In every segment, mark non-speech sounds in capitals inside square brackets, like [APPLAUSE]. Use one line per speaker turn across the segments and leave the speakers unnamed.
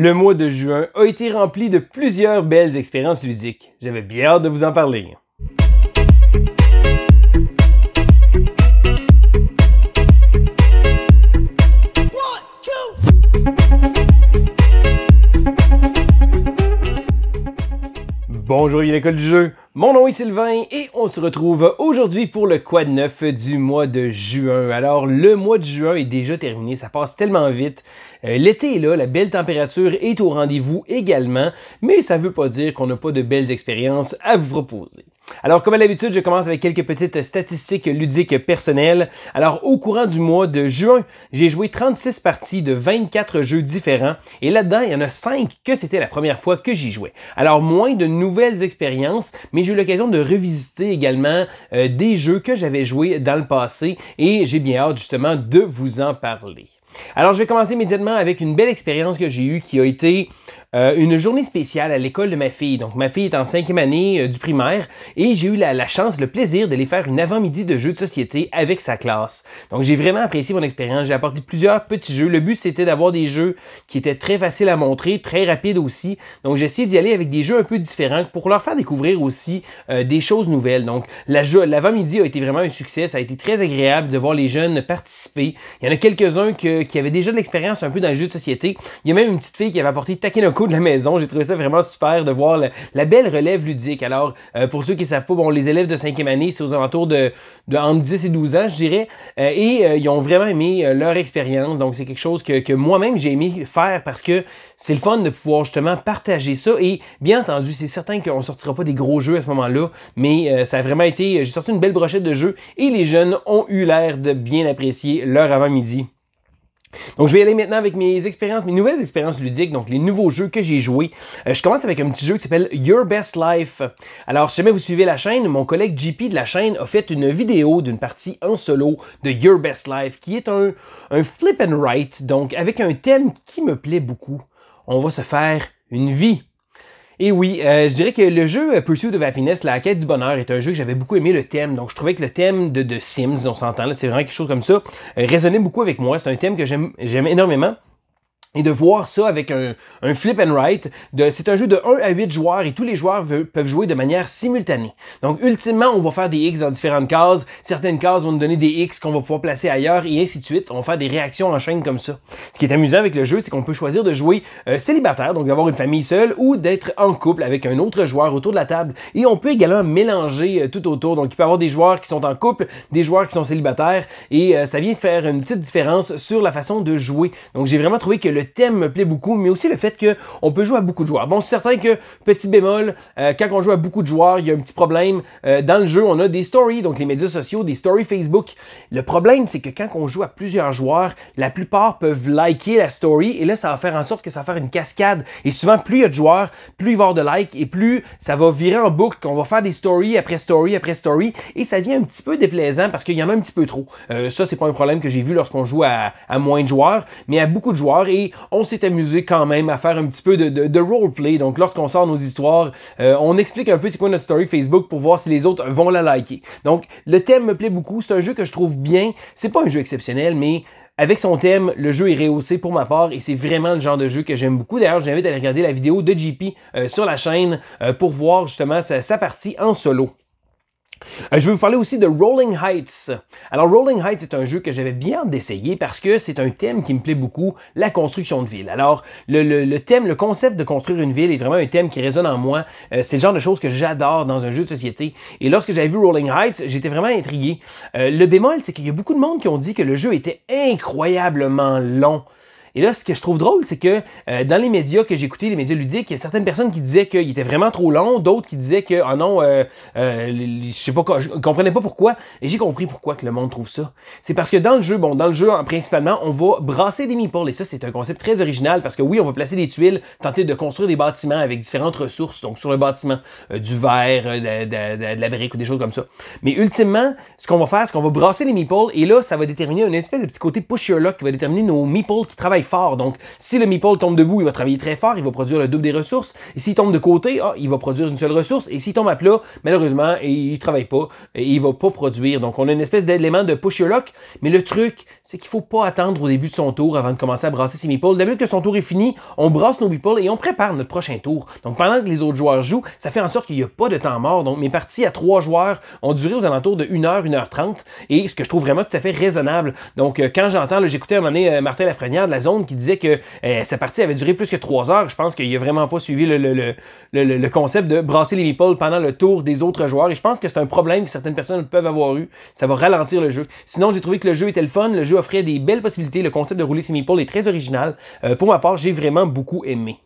Le mois de juin a été rempli de plusieurs belles expériences ludiques. J'avais bien hâte de vous en parler. Bonjour, il l'école du jeu. Mon nom est Sylvain et on se retrouve aujourd'hui pour le Quad 9 du mois de juin. Alors, le mois de juin est déjà terminé, ça passe tellement vite. Euh, l'été est là, la belle température est au rendez-vous également, mais ça veut pas dire qu'on n'a pas de belles expériences à vous proposer. Alors, comme à l'habitude, je commence avec quelques petites statistiques ludiques personnelles. Alors, au courant du mois de juin, j'ai joué 36 parties de 24 jeux différents et là-dedans, il y en a 5 que c'était la première fois que j'y jouais. Alors, moins de nouvelles expériences, mais j'ai eu l'occasion de revisiter également euh, des jeux que j'avais joués dans le passé et j'ai bien hâte justement de vous en parler. Alors, je vais commencer immédiatement avec une belle expérience que j'ai eue qui a été euh, une journée spéciale à l'école de ma fille. Donc, ma fille est en cinquième année euh, du primaire et j'ai eu la, chance, le plaisir d'aller faire une avant-midi de jeux de société avec sa classe. Donc, j'ai vraiment apprécié mon expérience. J'ai apporté plusieurs petits jeux. Le but, c'était d'avoir des jeux qui étaient très faciles à montrer, très rapides aussi. Donc, j'ai essayé d'y aller avec des jeux un peu différents pour leur faire découvrir aussi euh, des choses nouvelles. Donc, l'avant-midi a été vraiment un succès. Ça a été très agréable de voir les jeunes participer. Il y en a quelques-uns qui avaient déjà de l'expérience un peu dans les jeux de société. Il y a même une petite fille qui avait apporté Takenoko de la maison. J'ai trouvé ça vraiment super de voir la, belle relève ludique. Alors, euh, pour ceux qui savent pas, bon, les élèves de 5e année, c'est aux alentours de, de, entre 10 et 12 ans, je dirais, euh, et euh, ils ont vraiment aimé leur expérience. Donc, c'est quelque chose que, que moi-même, j'ai aimé faire parce que c'est le fun de pouvoir justement partager ça. Et bien entendu, c'est certain qu'on sortira pas des gros jeux à ce moment-là, mais ça a vraiment été, j'ai sorti une belle brochette de jeux et les jeunes ont eu l'air de bien apprécier leur avant-midi. Donc, je vais aller maintenant avec mes expériences, mes nouvelles expériences ludiques, donc les nouveaux jeux que j'ai joués. Euh, je commence avec un petit jeu qui s'appelle Your Best Life. Alors, si jamais vous suivez la chaîne, mon collègue JP de la chaîne a fait une vidéo d'une partie en solo de Your Best Life, qui est un, un flip and write, donc avec un thème qui me plaît beaucoup. On va se faire une vie et oui, euh, je dirais que le jeu Pursuit of Happiness, la quête du bonheur, est un jeu que j'avais beaucoup aimé le thème. Donc je trouvais que le thème de, de Sims, on s'entend, c'est vraiment quelque chose comme ça, résonnait beaucoup avec moi. C'est un thème que j'aime énormément. Et de voir ça avec un, flip and write, c'est un jeu de 1 à 8 joueurs et tous les joueurs peuvent jouer de manière simultanée. Donc ultimement, on va faire des X dans différentes cases, certaines cases vont nous donner des X qu'on va pouvoir placer ailleurs et ainsi de suite. On va faire des réactions en chaîne comme ça. Ce qui est amusant avec le jeu, c'est qu'on peut choisir de jouer euh, célibataire, donc d'avoir une famille seule, ou d'être en couple avec un autre joueur autour de la table. Et on peut également mélanger euh, tout autour, donc il peut y avoir des joueurs qui sont en couple, des joueurs qui sont célibataires, et euh, ça vient faire une petite différence sur la façon de jouer. Donc j'ai vraiment trouvé que le thème me plaît beaucoup, mais aussi le fait que on peut jouer à beaucoup de joueurs. Bon, c'est certain que petit bémol, euh, quand on joue à beaucoup de joueurs, il y a un petit problème. Euh, dans le jeu, on a des stories, donc les médias sociaux, des stories Facebook. Le problème, c'est que quand on joue à plusieurs joueurs, la plupart peuvent liker la story et là, ça va faire en sorte que ça va faire une cascade. Et souvent, plus il y a de joueurs, plus il y avoir de likes et plus ça va virer en boucle, qu'on va faire des stories après story après story et ça devient un petit peu déplaisant parce qu'il y en a un petit peu trop. Euh, ça, c'est pas un problème que j'ai vu lorsqu'on joue à, moins de joueurs, mais à beaucoup de joueurs on s'est amusé quand même à faire un petit peu de, roleplay. Donc lorsqu'on sort nos histoires, euh, on explique un peu c'est quoi notre story Facebook pour voir si les autres vont la liker. Donc le thème me plaît beaucoup, c'est un jeu que je trouve bien. C'est pas un jeu exceptionnel, mais avec son thème, le jeu est rehaussé pour ma part et c'est vraiment le genre de jeu que j'aime beaucoup. D'ailleurs, j'invite à aller regarder la vidéo de JP euh, sur la chaîne euh, pour voir justement sa partie en solo. Euh, je vais vous parler aussi de Rolling Heights. Alors Rolling Heights est un jeu que j'avais bien d'essayer parce que c'est un thème qui me plaît beaucoup, la construction de ville. Alors le, thème, le concept de construire une ville est vraiment un thème qui résonne en moi. Euh, c'est le genre de choses que j'adore dans un jeu de société. Et lorsque j'avais vu Rolling Heights, j'étais vraiment intrigué. Euh, le bémol, c'est qu'il y a beaucoup de monde qui ont dit que le jeu était incroyablement long. Et là, ce que je trouve drôle, c'est que euh, dans les médias que j'écoutais, les médias ludiques, il y a certaines personnes qui disaient qu'il était vraiment trop long, d'autres qui disaient que, ah oh non, euh, euh, je sais pas, je comprenais pas pourquoi. Et j'ai compris pourquoi que le monde trouve ça. C'est parce que dans le jeu, bon, dans le jeu, principalement, on va brasser des meeples. Et ça, c'est un concept très original parce que oui, on va placer des tuiles, tenter de construire des bâtiments avec différentes ressources, donc sur le bâtiment, du verre, de, la brique ou des choses comme ça. Mais ultimement, ce qu'on va faire, c'est qu'on va brasser les meeples et là, ça va déterminer une espèce de petit côté push your qui va déterminer nos meeples qui travaillent fort. Donc, si le meeple tombe debout, il va travailler très fort, il va produire le double des ressources. Et s'il tombe de côté, ah, il va produire une seule ressource. Et s'il tombe à plat, malheureusement, il ne travaille pas et il va pas produire. Donc, on a une espèce d'élément de push your luck. Mais le truc, c'est qu'il faut pas attendre au début de son tour avant de commencer à brasser ses meeples. dès que son tour est fini, on brasse nos meeples et on prépare notre prochain tour. Donc, pendant que les autres joueurs jouent, ça fait en sorte qu'il n'y a pas de temps mort. Donc, mes parties à trois joueurs ont duré aux alentours de 1h, 1h30. Et ce que je trouve vraiment tout à fait raisonnable. Donc, euh, quand j'entends, j'écoutais un moment euh, Martin Lafrenière de la zone qui disait que euh, sa partie avait duré plus que trois heures. Je pense qu'il a vraiment pas suivi le, concept de brasser les meeples pendant le tour des autres joueurs. Et je pense que c'est un problème que certaines personnes peuvent avoir eu. Ça va ralentir le jeu. Sinon, j'ai trouvé que le jeu était le fun. Le jeu offrait des belles possibilités. Le concept de rouler ses meeples est très original. Euh, pour ma part, j'ai vraiment beaucoup aimé.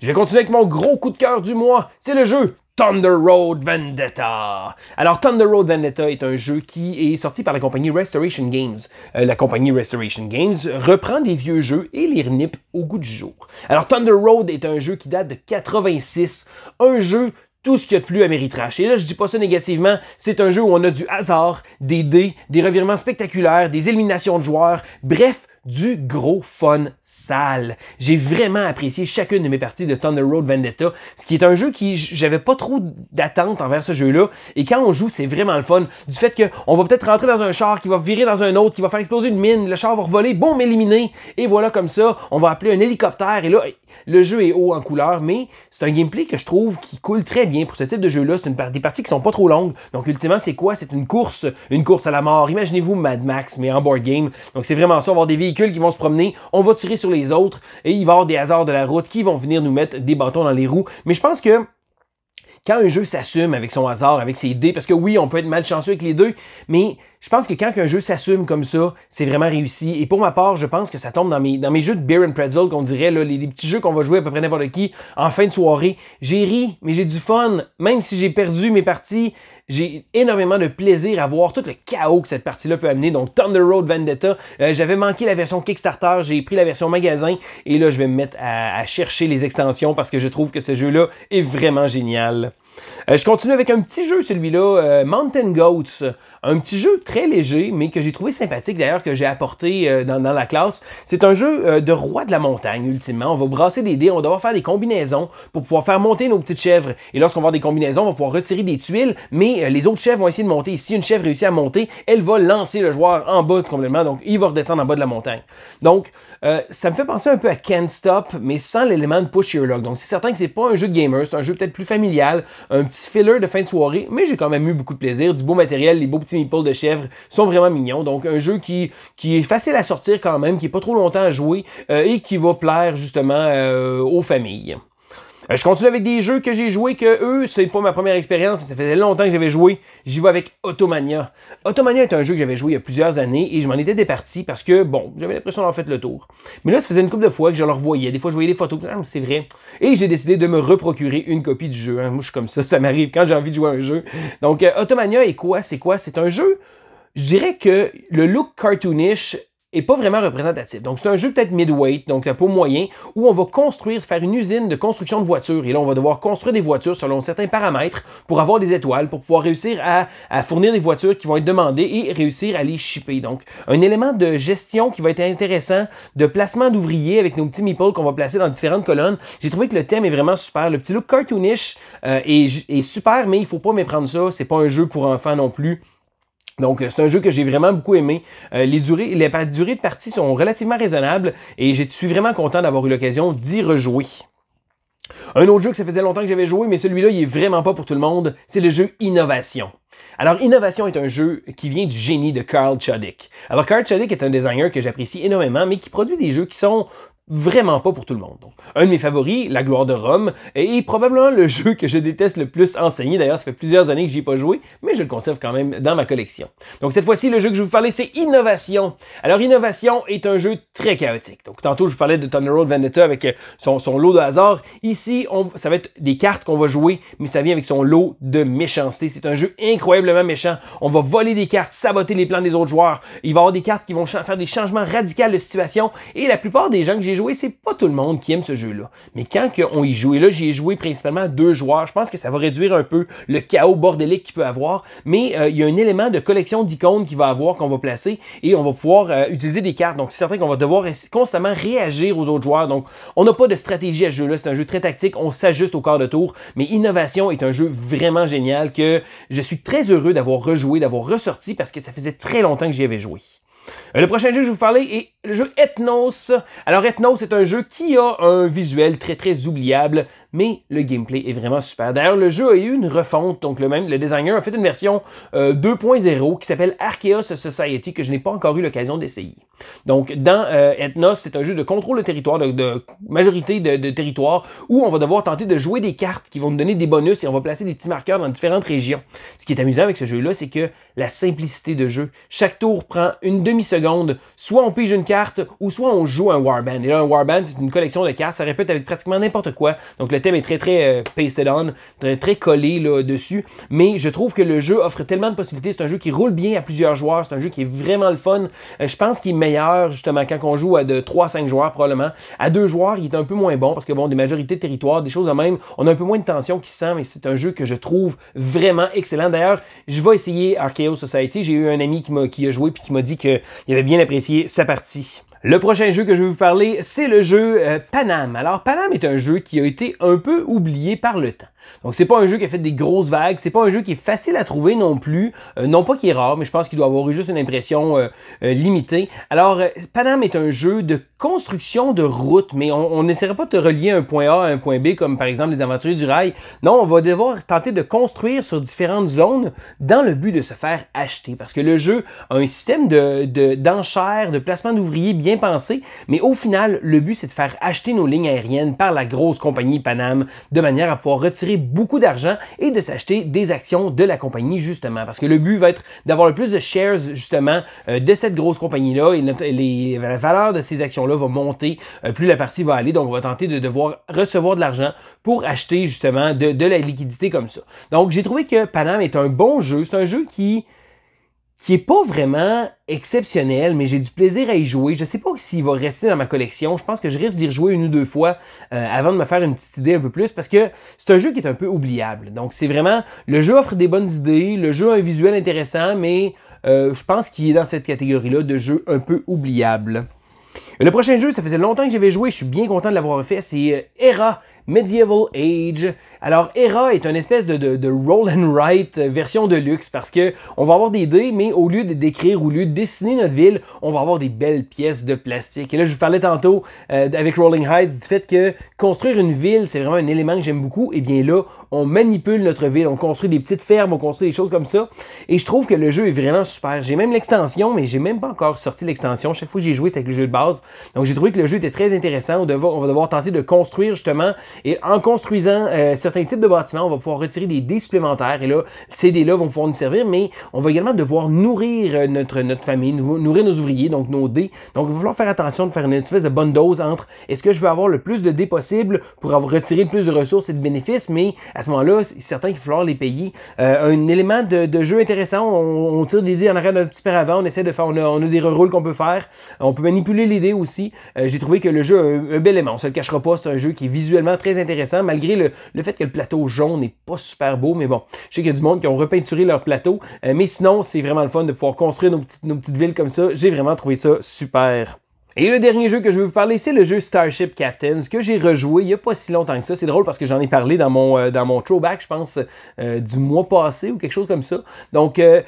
Je vais continuer avec mon gros coup de cœur du mois. C'est le jeu Thunder Road Vendetta. Alors Thunder Road Vendetta est un jeu qui est sorti par la compagnie Restoration Games. Euh, la compagnie Restoration Games reprend des vieux jeux et les renipe au goût du jour. Alors Thunder Road est un jeu qui date de 86, un jeu tout ce qu'il y a de plus à Méritrash. Et là, je dis pas ça négativement, c'est un jeu où on a du hasard, des dés, des revirements spectaculaires, des éliminations de joueurs, bref, du gros fun sale. J'ai vraiment apprécié chacune de mes parties de Thunder Road Vendetta, ce qui est un jeu qui j'avais pas trop d'attente envers ce jeu-là. Et quand on joue, c'est vraiment le fun. Du fait que on va peut-être rentrer dans un char qui va virer dans un autre, qui va faire exploser une mine, le char va voler, bon m'éliminer Et voilà comme ça, on va appeler un hélicoptère. Et là, le jeu est haut en couleur, mais c'est un gameplay que je trouve qui coule très bien pour ce type de jeu-là. C'est une des parties qui sont pas trop longues. Donc, ultimement, c'est quoi? C'est une course, une course à la mort. Imaginez-vous Mad Max, mais en board game. Donc, c'est vraiment ça. On va avoir des véhicules qui vont se promener. On va tirer sur les autres et il va y avoir des hasards de la route qui vont venir nous mettre des bâtons dans les roues. Mais je pense que quand un jeu s'assume avec son hasard, avec ses dés, parce que oui, on peut être malchanceux avec les deux, mais je pense que quand un jeu s'assume comme ça, c'est vraiment réussi. Et pour ma part, je pense que ça tombe dans mes, dans mes jeux de beer and pretzel, qu'on dirait, là, les, petits jeux qu'on va jouer à peu près n'importe qui, en fin de soirée. J'ai ri, mais j'ai du fun. Même si j'ai perdu mes parties, j'ai énormément de plaisir à voir tout le chaos que cette partie-là peut amener. Donc, Thunder Road Vendetta, euh, j'avais manqué la version Kickstarter, j'ai pris la version magasin, et là, je vais me mettre à, chercher les extensions parce que je trouve que ce jeu-là est vraiment génial. Euh, je continue avec un petit jeu, celui-là, euh, Mountain Goats, un petit jeu très léger, mais que j'ai trouvé sympathique d'ailleurs, que j'ai apporté euh, dans, la classe. C'est un jeu euh, de roi de la montagne, ultimement. On va brasser des dés, on va devoir faire des combinaisons pour pouvoir faire monter nos petites chèvres. Et lorsqu'on va des combinaisons, on va pouvoir retirer des tuiles, mais euh, les autres chèvres vont essayer de monter. Si une chèvre réussit à monter, elle va lancer le joueur en bas complètement, donc il va redescendre en bas de la montagne. Donc, ça me fait penser un peu à Can't Stop, mais sans l'élément de push your luck. Donc, c'est certain que c'est pas un jeu de gamer, c'est un jeu peut-être plus familial, un petit filler de fin de soirée, mais j'ai quand même eu beaucoup de plaisir, du beau matériel, les beaux les de chèvre sont vraiment mignons. Donc un jeu qui, qui est facile à sortir quand même, qui est pas trop longtemps à jouer euh, et qui va plaire justement euh, aux familles. Euh, je continue avec des jeux que j'ai joués, que eux, c'est pas ma première expérience, mais ça faisait longtemps que j'avais joué. J'y vais avec Automania. Automania est un jeu que j'avais joué il y a plusieurs années et je m'en étais départi parce que, bon, j'avais l'impression d'avoir fait le tour. Mais là, ça faisait une couple de fois que je leur revoyais. Des fois, je voyais des photos, ah, c'est vrai. Et j'ai décidé de me reprocurer une copie du jeu. Hein. Moi, je suis comme ça, ça m'arrive quand j'ai envie de jouer à un jeu. Donc, euh, Automania est quoi? C'est quoi? C'est un jeu je dirais que le look cartoonish est pas vraiment représentatif. Donc c'est un jeu peut-être mid-weight, donc un peu moyen, où on va construire, faire une usine de construction de voitures. Et là, on va devoir construire des voitures selon certains paramètres pour avoir des étoiles, pour pouvoir réussir à, fournir des voitures qui vont être demandées et réussir à les shipper. Donc un élément de gestion qui va être intéressant, de placement d'ouvriers avec nos petits meeples qu'on va placer dans différentes colonnes. J'ai trouvé que le thème est vraiment super. Le petit look cartoonish euh, est, est super, mais il faut pas méprendre ça. C'est pas un jeu pour enfants non plus. Donc, euh, c'est un jeu que j'ai vraiment beaucoup aimé. Euh, les, durées, les de partie sont relativement raisonnables et je suis vraiment content d'avoir eu l'occasion d'y rejouer. Un autre jeu que ça faisait longtemps que j'avais joué, mais celui-là, il est vraiment pas pour tout le monde, c'est le jeu Innovation. Alors, Innovation est un jeu qui vient du génie de Carl Chudik. Alors, Carl Chudik est un designer que j'apprécie énormément, mais qui produit des jeux qui sont vraiment pas pour tout le monde. un de mes favoris, La gloire de Rome, est probablement le [LAUGHS] jeu que je déteste le plus enseigné. D'ailleurs, ça fait plusieurs années que j'y ai pas joué, mais je le conserve quand même dans ma collection. Donc cette fois-ci, le jeu que je vais vous parler, c'est Innovation. Alors Innovation est un jeu très chaotique. Donc tantôt, je vous parlais de Thunder Road Vendetta avec euh, son, lot de hasard. Ici, ça va être des cartes qu'on va jouer, mais ça vient avec son lot de méchanceté. C'est un jeu incroyablement méchant. On va voler des cartes, saboter les plans des autres joueurs. Il va y avoir des cartes qui vont faire des changements radicaux de situation. Et la plupart des gens que j'ai c'est pas tout le monde qui aime ce jeu-là. Mais quand on y joue, et là j'y ai joué principalement deux joueurs, je pense que ça va réduire un peu le chaos bordélique qu'il peut avoir. Mais euh, il y a un élément de collection d'icônes qui va avoir qu'on va placer et on va pouvoir euh, utiliser des cartes. Donc c'est certain qu'on va devoir constamment réagir aux autres joueurs. Donc on n'a pas de stratégie à ce jeu-là. C'est un jeu très tactique. On s'ajuste au quart de tour. Mais Innovation est un jeu vraiment génial que je suis très heureux d'avoir rejoué, d'avoir ressorti parce que ça faisait très longtemps que j'y avais joué. Euh, le prochain jeu que je vais vous parler est le jeu Ethnos. Alors Ethnos, est un jeu qui a un visuel très très oubliable mais le gameplay est vraiment super. D'ailleurs, le jeu a eu une refonte, donc le même, le designer a fait une version 2.0 euh, qui s'appelle Archaeos Society que je n'ai pas encore eu l'occasion d'essayer. Donc, dans euh, Ethnos, c'est un jeu de contrôle de territoire, de, majorité de, territoire, où on va devoir tenter de jouer des cartes qui vont nous donner des bonus et on va placer des petits marqueurs dans différentes régions. Ce qui est amusant avec ce jeu-là, c'est que la simplicité de jeu, chaque tour prend une demi-seconde, soit on pige une carte ou soit on joue un warband. Et là, un warband, c'est une collection de cartes, ça répète avec pratiquement n'importe quoi. Donc, le thème est très très euh, pasted on, très très collé là, dessus, mais je trouve que le jeu offre tellement de possibilités. C'est un jeu qui roule bien à plusieurs joueurs, c'est un jeu qui est vraiment le fun. Euh, je pense qu'il est meilleur justement quand on joue à de 3-5 joueurs probablement. À deux joueurs, il est un peu moins bon parce que bon, des majorités de territoire, des choses de même, on a un peu moins de tension qui se sent, mais c'est un jeu que je trouve vraiment excellent. D'ailleurs, je vais essayer Archaeo Society. J'ai eu un ami qui, m'a qui a joué puis qui m'a dit qu'il avait bien apprécié sa partie. Le prochain jeu que je vais vous parler, c'est le jeu euh, Panam. Alors Panam est un jeu qui a été un peu oublié par le temps. Donc c'est pas un jeu qui a fait des grosses vagues, c'est pas un jeu qui est facile à trouver non plus, euh, non pas qui est rare, mais je pense qu'il doit avoir eu juste une impression euh, euh, limitée. Alors Panam est un jeu de construction de route, mais on n'essaierait pas de te relier un point A à un point B comme par exemple les aventuriers du rail. Non, on va devoir tenter de construire sur différentes zones dans le but de se faire acheter, parce que le jeu a un système de d'enchères, de, de placement d'ouvriers bien pensé, mais au final le but c'est de faire acheter nos lignes aériennes par la grosse compagnie Panam de manière à pouvoir retirer beaucoup d'argent et de s'acheter des actions de la compagnie justement. Parce que le but va être d'avoir le plus de shares justement euh, de cette grosse compagnie-là et les, la valeur de ces actions-là va monter euh, plus la partie va aller. Donc on va tenter de devoir recevoir de l'argent pour acheter justement de, de la liquidité comme ça. Donc j'ai trouvé que Panam est un bon jeu. C'est un jeu qui qui est pas vraiment exceptionnel, mais j'ai du plaisir à y jouer. Je sais pas s'il va rester dans ma collection. Je pense que je risque d'y rejouer une ou deux fois euh, avant de me faire une petite idée un peu plus, parce que c'est un jeu qui est un peu oubliable. Donc c'est vraiment le jeu offre des bonnes idées, le jeu a un visuel intéressant, mais euh, je pense qu'il est dans cette catégorie-là de jeu un peu oubliable. Le prochain jeu, ça faisait longtemps que j'avais joué, je suis bien content de l'avoir fait, c'est euh, Era Medieval Age. Alors, Hera est une espèce de, de, de roll and write euh, version de luxe parce que on va avoir des dés, mais au lieu de décrire, au lieu de dessiner notre ville, on va avoir des belles pièces de plastique. Et là, je vous parlais tantôt euh, avec Rolling Heights du fait que construire une ville, c'est vraiment un élément que j'aime beaucoup. Et eh bien là, on manipule notre ville, on construit des petites fermes, on construit des choses comme ça. Et je trouve que le jeu est vraiment super. J'ai même l'extension, mais j'ai même pas encore sorti l'extension. Chaque fois que j'ai joué, c'est avec le jeu de base. Donc j'ai trouvé que le jeu était très intéressant. On, va devoir tenter de construire justement. Et en construisant euh, certains types de bâtiments, on va pouvoir retirer des dés supplémentaires. Et là, ces dés-là vont pouvoir nous servir, mais on va également devoir nourrir euh, notre, notre famille, nourrir nos ouvriers, donc nos dés. Donc, il va falloir faire attention de faire une espèce de bonne dose entre est-ce que je veux avoir le plus de dés possible pour avoir retiré le plus de ressources et de bénéfices, mais à ce moment-là, c'est certain qu'il va falloir les payer. Euh, un élément de, jeu intéressant, on, tire des dés en arrière de notre petit avant, on essaie de faire, on a, des rerolls qu'on peut faire, on peut manipuler les dés aussi. Euh, j'ai trouvé que le jeu un, bel élément, on se le cachera pas, c'est un jeu qui est visuellement très intéressant, malgré le, le fait que le plateau jaune n'est pas super beau, mais bon, je sais qu'il y a du monde qui ont repeinturé leur plateau. Euh, mais sinon, c'est vraiment le fun de pouvoir construire nos petites, nos petites villes comme ça. J'ai vraiment trouvé ça super. Et le dernier jeu que je vais vous parler, c'est le jeu Starship Captains que j'ai rejoué il n'y a pas si longtemps que ça. C'est drôle parce que j'en ai parlé dans mon, euh, dans mon throwback, je pense, euh, du mois passé ou quelque chose comme ça. Donc, euh,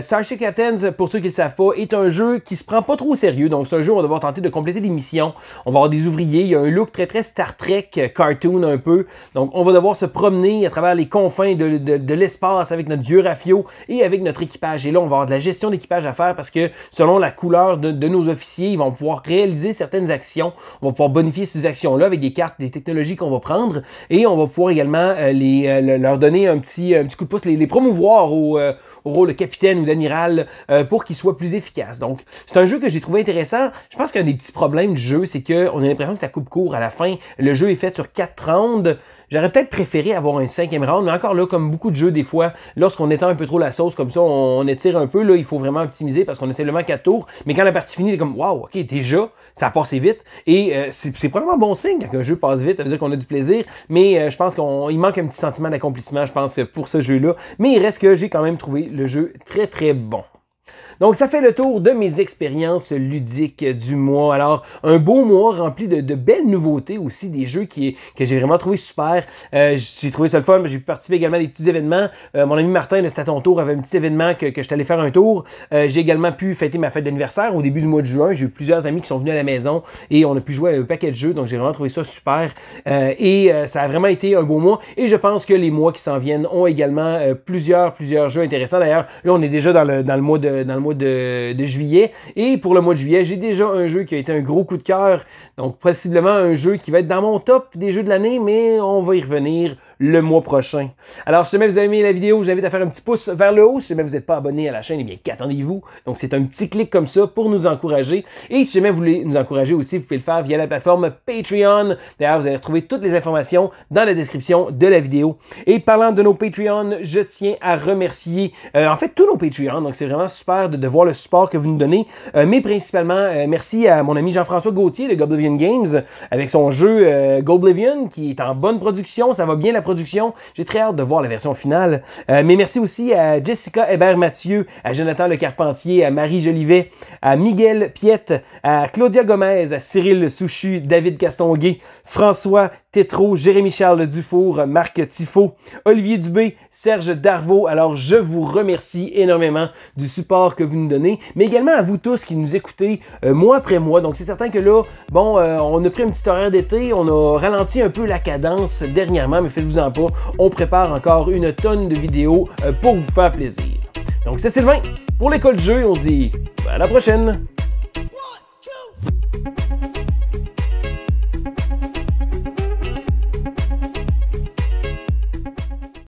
Starship Captains, pour ceux qui ne le savent pas, est un jeu qui se prend pas trop au sérieux. Donc, c'est un jeu où on va devoir tenter de compléter des missions. On va avoir des ouvriers. Il y a un look très, très Star Trek cartoon un peu. Donc, on va devoir se promener à travers les confins de, de, l'espace avec notre vieux rafio et avec notre équipage. Et là, on va avoir de la gestion d'équipage à faire parce que selon la couleur de, de nos officiers, ils vont pouvoir réaliser certaines actions. On va pouvoir bonifier ces actions-là avec des cartes, des technologies qu'on va prendre et on va pouvoir également euh, les, euh, leur donner un petit, petit coup de pouce, les, promouvoir euh, au, rôle de capitaine ou d'amiral pour qu'ils soient plus efficaces. Donc, c'est un jeu que j'ai trouvé intéressant. Je pense qu'un des petits problèmes du jeu, c'est qu'on a l'impression que c'est à coupe court à la fin. Le jeu est fait sur quatre rounds. J'aurais peut-être préféré avoir un cinquième round, mais encore là, comme beaucoup de jeux, des fois, lorsqu'on étend un peu trop la sauce comme ça, on, étire un peu. Là, il faut vraiment optimiser parce qu'on a seulement quatre tours. Mais quand la partie finie, est comme, waouh, ok, déjà, ça a passé vite. Et euh, c'est probablement bon signe quand un jeu passe vite, ça veut dire qu'on a du plaisir. Mais euh, je pense qu'il manque un petit sentiment d'accomplissement, je pense, pour ce jeu-là. Mais il reste que j'ai quand même trouvé le jeu très très bon. Donc, ça fait le tour de mes expériences ludiques du mois. Alors, un beau mois rempli de, belles nouveautés aussi, des jeux qui, que j'ai vraiment trouvé super. Euh, j'ai trouvé ça le fun. J'ai pu participer également à des petits événements. Euh, mon ami Martin à ton Tour avait un petit événement que, que je t'allais faire un tour. Euh, j'ai également pu fêter ma fête d'anniversaire au début du mois de juin. J'ai eu plusieurs amis qui sont venus à la maison et on a pu jouer à un paquet de jeux. Donc, j'ai vraiment trouvé ça super. Euh, et ça a vraiment été un beau mois. Et je pense que les mois qui s'en viennent ont également plusieurs, plusieurs jeux intéressants. D'ailleurs, là, on est déjà dans le, dans le mois de, dans le mois de, de, juillet. Et pour le mois de juillet, j'ai déjà un jeu qui a été un gros coup de cœur. Donc possiblement un jeu qui va être dans mon top des jeux de l'année, mais on va y revenir le mois prochain. Alors, si jamais vous avez aimé la vidéo, je vous invite à faire un petit pouce vers le haut. Si jamais vous n'êtes pas abonné à la chaîne, eh bien, qu'attendez-vous? Donc, c'est un petit clic comme ça pour nous encourager. Et si jamais vous voulez nous encourager aussi, vous pouvez le faire via la plateforme Patreon. D'ailleurs, vous allez retrouver toutes les informations dans la description de la vidéo. Et parlant de nos Patreons, je tiens à remercier, euh, en fait, tous nos Patreons. Donc, c'est vraiment super de, voir le support que vous nous donnez. Euh, mais principalement, euh, merci à mon ami Jean-François Gauthier de Goblivion Games avec son jeu Goblivion qui est en bonne production. Ça va bien la j'ai très hâte de voir la version finale. Euh, mais merci aussi à Jessica Hébert-Mathieu, à Jonathan Le Carpentier, à Marie Jolivet, à Miguel Piette, à Claudia Gomez, à Cyril Souchu, David Castonguay, François Tétro, Jérémy-Charles Dufour, Marc Tifo, Olivier Dubé, Serge Darvaux. Alors, je vous remercie énormément du support que vous nous donnez, mais également à vous tous qui nous écoutez euh, mois après mois. Donc, c'est certain que là, bon, euh, on a pris un petit horaire d'été, on a ralenti un peu la cadence dernièrement, mais faites-vous en pas, on prépare encore une tonne de vidéos euh, pour vous faire plaisir. Donc, c'est Sylvain pour l'école de jeu et on se dit à la prochaine!